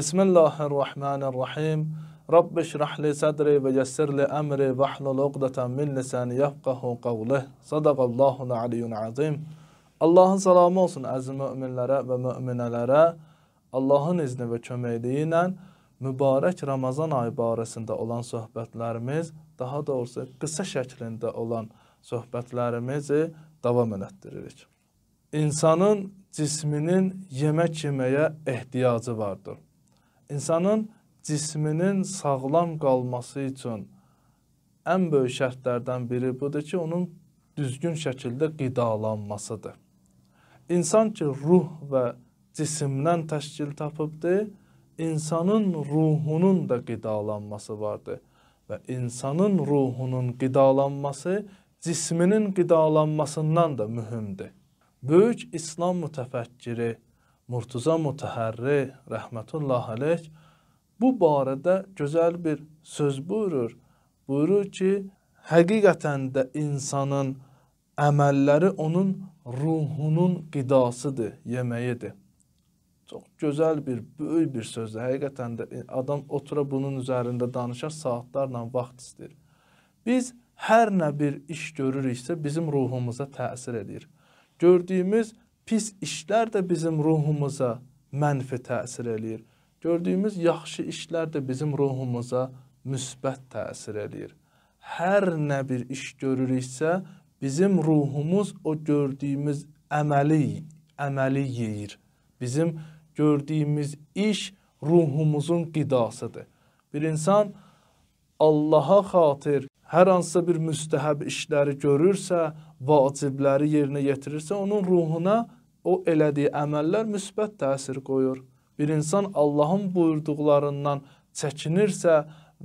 بسم الله الرحمن الرحيم رب اشرح لي صدري ويسر لي أمري واحلل عقدة من لساني يفقه قوله صدق الله العلي العظيم Allahın salamı olsun əziz möminlərə və möminələrə. Allahın izni və köməkliyi ilə mübarək Ramazan ayı barəsində olan söhbətlərimiz, daha doğrusu qısa şəklində olan söhbətlərimizi davam elətdiririk. İnsanın cisminin yemək yeməyə ehtiyacı vardır insanın cisminin sağlam qalması üçün ən böyük şərtlərdən biri budur ki, onun düzgün şəkildə qidalanmasıdır. İnsan ki, ruh və cisimdən təşkil tapıbdır, insanın ruhunun da qidalanması vardır və insanın ruhunun qidalanması cisminin qidalanmasından da mühümdür. Böyük İslam mütəfəkkiri Murtuza Mutəhərri rəhmətullah əleyh bu barədə gözəl bir söz buyurur. Buyurur ki, həqiqətən də insanın əməlləri onun ruhunun qidasıdır, yeməyidir. Çox gözəl bir, böyük bir sözdür. Həqiqətən də adam otura bunun üzərində danışar, saatlarla vaxt istəyir. Biz hər nə bir iş görürüksə, bizim ruhumuza təsir edir. Gördüyümüz pis işlər də bizim ruhumuza mənfi təsir eləyir. Gördüyümüz yaxşı işlər də bizim ruhumuza müsbət təsir eləyir. Hər nə bir iş görürüksə, bizim ruhumuz o gördüyümüz əməli əməli yeyir. Bizim gördüyümüz iş ruhumuzun qidasıdır. Bir insan Allaha xatir hər hansısa bir müstəhəb işləri görürsə, vacibləri yerinə yetirirsə, onun ruhuna o elədiyi əməllər müsbət təsir qoyur. Bir insan Allahın buyurduqlarından çəkinirsə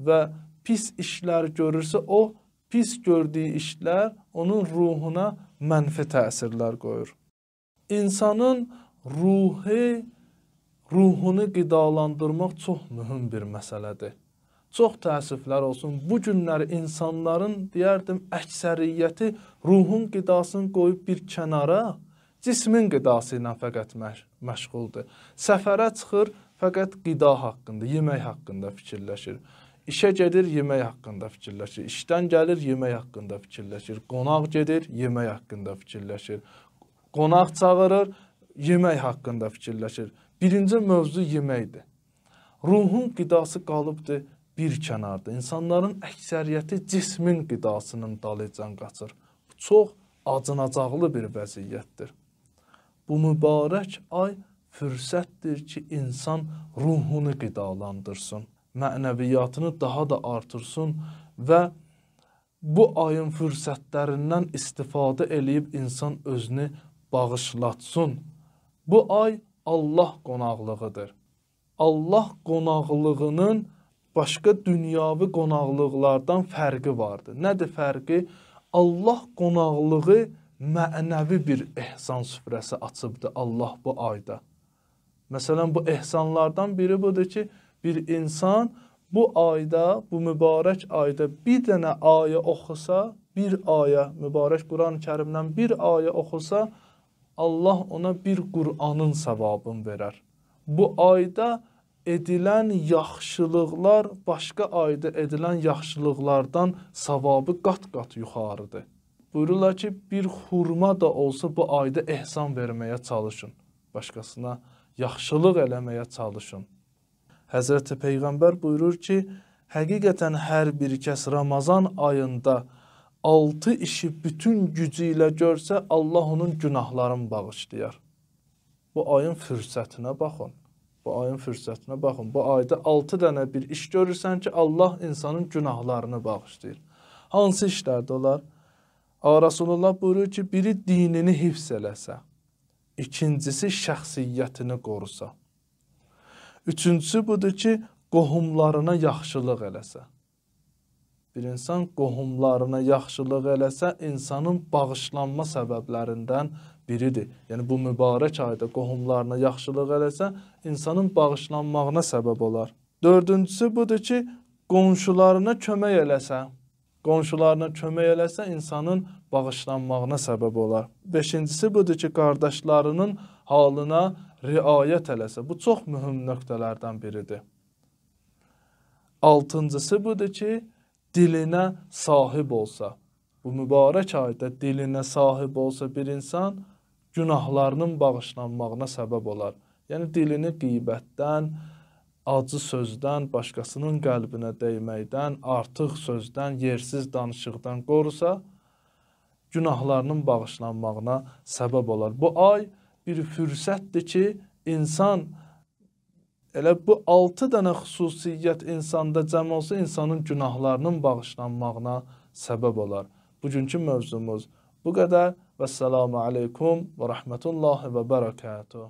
və pis işlər görürsə, o pis gördüyü işlər onun ruhuna mənfi təsirlər qoyur. İnsanın ruhi, ruhunu qidalandırmaq çox mühüm bir məsələdir. Çox təəssüflər olsun. Bu günlər insanların deyərdim əksəriyyəti ruhun qidasını qoyub bir kənara, cismin qidası ilə fəqət məşğuldur. Səfərə çıxır, fəqət qida haqqında, yemək haqqında fikirləşir. İşə gedir, yemək haqqında fikirləşir. İşdən gəlir, yemək haqqında fikirləşir. Qonaq gedir, yemək haqqında fikirləşir. Qonaq çağırır, yemək haqqında fikirləşir. Birinci mövzu yeməkdir. Ruhun qidası qalıbdır bir kənarda. İnsanların əksəriyyəti cismin qidasının dalıcan qaçır. Bu çox acınacaqlı bir vəziyyətdir. Bu mübarək ay fürsətdir ki, insan ruhunu qidalandırsın, mənəviyyatını daha da artırsın və bu ayın fürsətlərindən istifadə eləyib insan özünü bağışlatsın. Bu ay Allah qonaqlığıdır. Allah qonaqlığının başqa dünyavi qonaqlıqlardan fərqi vardı. Nədir fərqi? Allah qonaqlığı mənəvi bir ehsan süfrəsi açıbdı Allah bu ayda. Məsələn, bu ehsanlardan biri budur ki, bir insan bu ayda, bu mübarək ayda bir dənə ayə oxusa, bir ayə, mübarək Quran-ı Kərimdən bir ayə oxusa, Allah ona bir Quranın savabını verər. Bu ayda edilən yaxşılıqlar başqa ayda edilən yaxşılıqlardan savabı qat-qat yuxarıdır. Buyururlar ki, bir xurma da olsa bu ayda ehsan verməyə çalışın. Başqasına yaxşılıq eləməyə çalışın. Həzrəti Peyğəmbər buyurur ki, həqiqətən hər bir kəs Ramazan ayında altı işi bütün gücü ilə görsə, Allah onun günahlarını bağışlayar. Bu ayın fürsətinə baxın. Bu ayın fürsətinə baxın. Bu ayda 6 dənə bir iş görürsən ki, Allah insanın günahlarını bağışlayır. Hansı işlərdir onlar? Rasulullah buyurur ki, biri dinini hifz eləsə, ikincisi şəxsiyyətini qorusa, üçüncüsü budur ki, qohumlarına yaxşılıq eləsə bir insan qohumlarına yaxşılıq eləsə, insanın bağışlanma səbəblərindən biridir. Yəni bu mübarək ayda qohumlarına yaxşılıq eləsə, insanın bağışlanmağına səbəb olar. Dördüncüsü budur ki, qonşularına kömək eləsə, qonşularına kömək eləsə insanın bağışlanmağına səbəb olar. Beşincisi budur ki, qardaşlarının halına riayət eləsə. Bu çox mühüm nöqtələrdən biridir. Altıncısı budur ki, dilinə sahib olsa, bu mübarək ayda dilinə sahib olsa bir insan günahlarının bağışlanmağına səbəb olar. Yəni dilini qeybətdən, acı sözdən, başqasının qəlbinə dəyməkdən, artıq sözdən, yersiz danışıqdan qorusa, günahlarının bağışlanmağına səbəb olar. Bu ay bir fürsətdir ki, insan Elə bu 6 dənə xüsusiyyət insanda cəm olsa insanın günahlarının bağışlanmağına səbəb olar. Bugünkü mövzumuz bu qədər. Vəssalamu aleykum və rəhmətullahi və bərəkətuh.